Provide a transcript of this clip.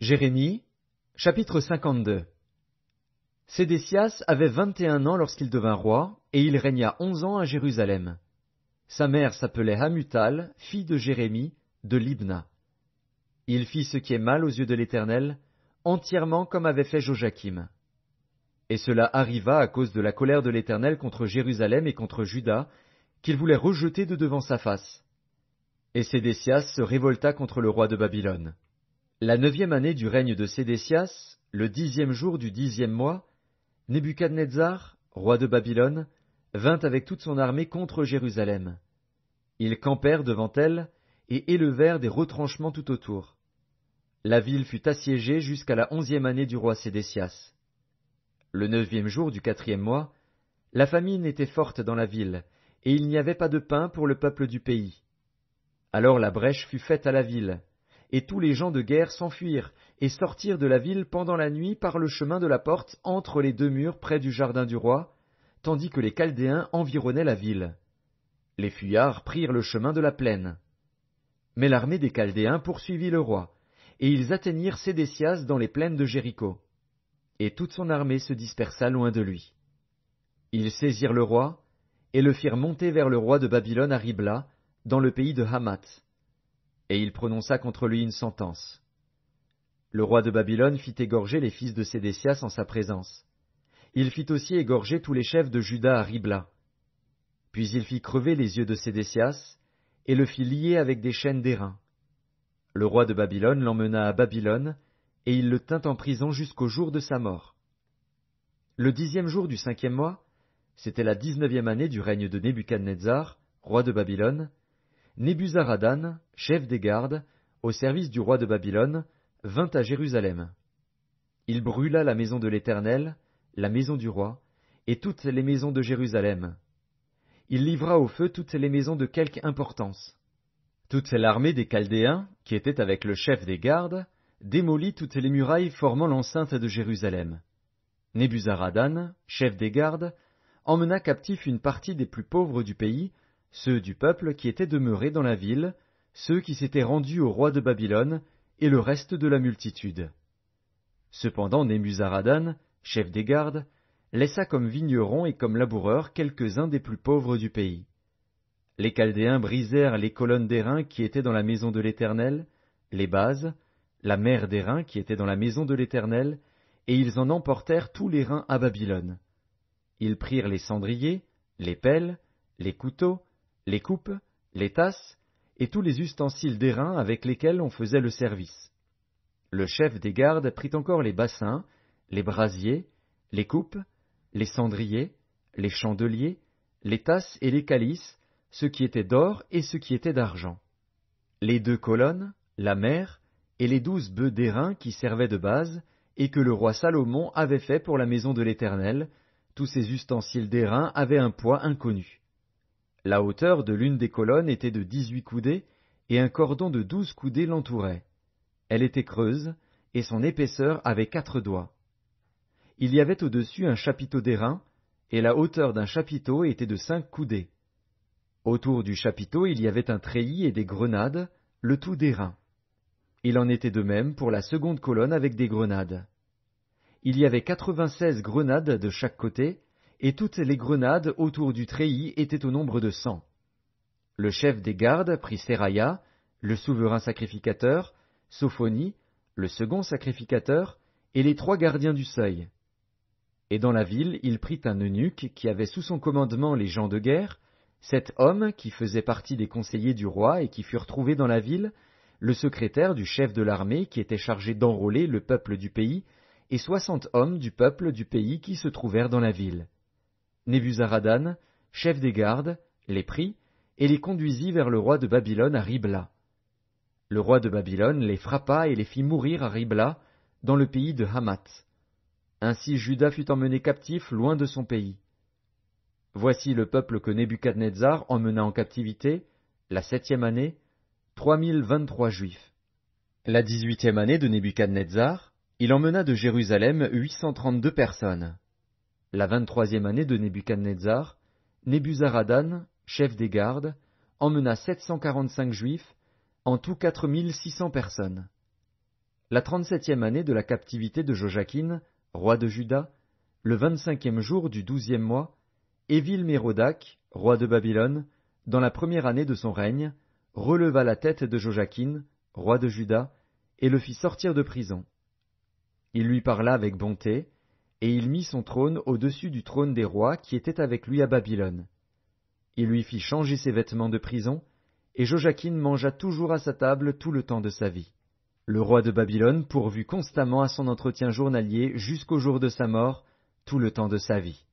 Jérémie, chapitre 52 Sédécias avait vingt et un ans lorsqu'il devint roi, et il régna onze ans à Jérusalem. Sa mère s'appelait Hamutal, fille de Jérémie, de Libna. Il fit ce qui est mal aux yeux de l'Éternel, entièrement comme avait fait Joachim. Et cela arriva à cause de la colère de l'Éternel contre Jérusalem et contre Juda, qu'il voulait rejeter de devant sa face. Et Sédécias se révolta contre le roi de Babylone. La neuvième année du règne de Sédécias, le dixième jour du dixième mois, Nebuchadnezzar, roi de Babylone, vint avec toute son armée contre Jérusalem. Ils campèrent devant elle et élevèrent des retranchements tout autour. La ville fut assiégée jusqu'à la onzième année du roi Sédécias. Le neuvième jour du quatrième mois, la famine était forte dans la ville, et il n'y avait pas de pain pour le peuple du pays. Alors la brèche fut faite à la ville, et tous les gens de guerre s'enfuirent, et sortirent de la ville pendant la nuit par le chemin de la porte entre les deux murs près du jardin du roi, tandis que les Chaldéens environnaient la ville. Les fuyards prirent le chemin de la plaine. Mais l'armée des Chaldéens poursuivit le roi, et ils atteignirent Sédécias dans les plaines de Jéricho. Et toute son armée se dispersa loin de lui. Ils saisirent le roi, et le firent monter vers le roi de Babylone à Ribla, dans le pays de Hamath et il prononça contre lui une sentence. Le roi de Babylone fit égorger les fils de Sédécias en sa présence. Il fit aussi égorger tous les chefs de Juda à Ribla. Puis il fit crever les yeux de Sédécias, et le fit lier avec des chaînes d'airain. Le roi de Babylone l'emmena à Babylone, et il le tint en prison jusqu'au jour de sa mort. Le dixième jour du cinquième mois, c'était la dix-neuvième année du règne de Nebuchadnezzar, roi de Babylone, Nebuzaradan, chef des gardes, au service du roi de Babylone, vint à Jérusalem. Il brûla la maison de l'Éternel, la maison du roi, et toutes les maisons de Jérusalem. Il livra au feu toutes les maisons de quelque importance. Toute l'armée des Chaldéens, qui était avec le chef des gardes, démolit toutes les murailles formant l'enceinte de Jérusalem. Nébuzaradan, chef des gardes, emmena captif une partie des plus pauvres du pays ceux du peuple qui étaient demeurés dans la ville, ceux qui s'étaient rendus au roi de Babylone, et le reste de la multitude. Cependant Némusaradan, chef des gardes, laissa comme vignerons et comme laboureurs quelques-uns des plus pauvres du pays. Les Chaldéens brisèrent les colonnes d'airain qui étaient dans la maison de l'Éternel, les bases, la mer d'airain qui était dans la maison de l'Éternel, et ils en emportèrent tous les reins à Babylone. Ils prirent les cendriers, les pelles, les couteaux, les coupes, les tasses, et tous les ustensiles d'airain avec lesquels on faisait le service. Le chef des gardes prit encore les bassins, les brasiers, les coupes, les cendriers, les chandeliers, les tasses et les calices, ce qui était d'or et ce qui était d'argent. Les deux colonnes, la mer, et les douze bœufs d'airain qui servaient de base, et que le roi Salomon avait fait pour la maison de l'Éternel, tous ces ustensiles d'airain avaient un poids inconnu. La hauteur de l'une des colonnes était de dix-huit coudées, et un cordon de douze coudées l'entourait. Elle était creuse, et son épaisseur avait quatre doigts. Il y avait au-dessus un chapiteau d'airain, et la hauteur d'un chapiteau était de cinq coudées. Autour du chapiteau il y avait un treillis et des grenades, le tout d'airain. Il en était de même pour la seconde colonne avec des grenades. Il y avait quatre-vingt-seize grenades de chaque côté, et toutes les grenades autour du treillis étaient au nombre de cent. Le chef des gardes prit Seraya, le souverain sacrificateur, Sophonie, le second sacrificateur, et les trois gardiens du seuil. Et dans la ville il prit un eunuque qui avait sous son commandement les gens de guerre, sept hommes qui faisaient partie des conseillers du roi et qui furent trouvés dans la ville, le secrétaire du chef de l'armée qui était chargé d'enrôler le peuple du pays, et soixante hommes du peuple du pays qui se trouvèrent dans la ville. Nebuzaradan, chef des gardes, les prit, et les conduisit vers le roi de Babylone à Ribla. Le roi de Babylone les frappa et les fit mourir à Ribla, dans le pays de Hamath. Ainsi Judas fut emmené captif loin de son pays. Voici le peuple que Nebuchadnezzar emmena en captivité, la septième année, trois mille vingt-trois juifs. La dix-huitième année de Nebuchadnezzar, il emmena de Jérusalem huit cent trente-deux personnes. La vingt-troisième année de Nébuchadnezzar, Nebuzaradan, chef des gardes, emmena sept cent quarante-cinq juifs, en tout cents personnes. La trente-septième année de la captivité de Joachim, roi de Juda, le vingt-cinquième jour du douzième mois, Évil Mérodac, roi de Babylone, dans la première année de son règne, releva la tête de Joachim, roi de Juda, et le fit sortir de prison. Il lui parla avec bonté, et il mit son trône au-dessus du trône des rois qui étaient avec lui à Babylone. Il lui fit changer ses vêtements de prison, et Joachim mangea toujours à sa table tout le temps de sa vie. Le roi de Babylone pourvut constamment à son entretien journalier jusqu'au jour de sa mort, tout le temps de sa vie.